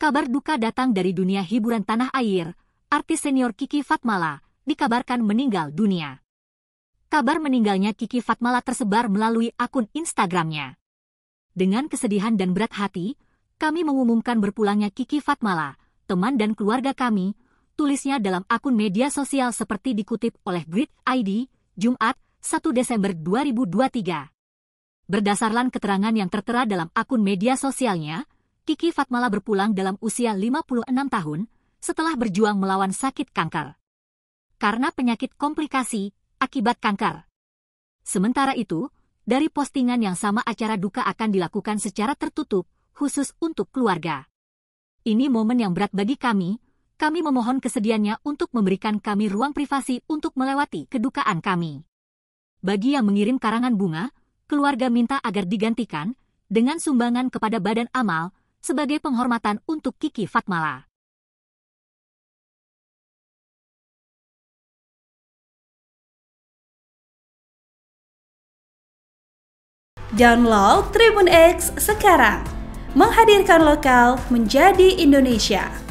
Kabar duka datang dari dunia hiburan tanah air. Artis senior Kiki Fatmala dikabarkan meninggal dunia. Kabar meninggalnya Kiki Fatmala tersebar melalui akun Instagramnya. Dengan kesedihan dan berat hati, kami mengumumkan berpulangnya Kiki Fatmala, teman dan keluarga kami, tulisnya dalam akun media sosial seperti dikutip oleh Grid ID, Jumat, 1 Desember 2023. Berdasarkan keterangan yang tertera dalam akun media sosialnya, Kiki Fatmala berpulang dalam usia 56 tahun setelah berjuang melawan sakit kanker. Karena penyakit komplikasi akibat kanker. Sementara itu, dari postingan yang sama acara duka akan dilakukan secara tertutup, khusus untuk keluarga. Ini momen yang berat bagi kami, kami memohon kesediaannya untuk memberikan kami ruang privasi untuk melewati kedukaan kami. Bagi yang mengirim karangan bunga, keluarga minta agar digantikan dengan sumbangan kepada Badan Amal, sebagai penghormatan untuk Kiki Fatmala. Download Tribun X sekarang, menghadirkan lokal menjadi Indonesia.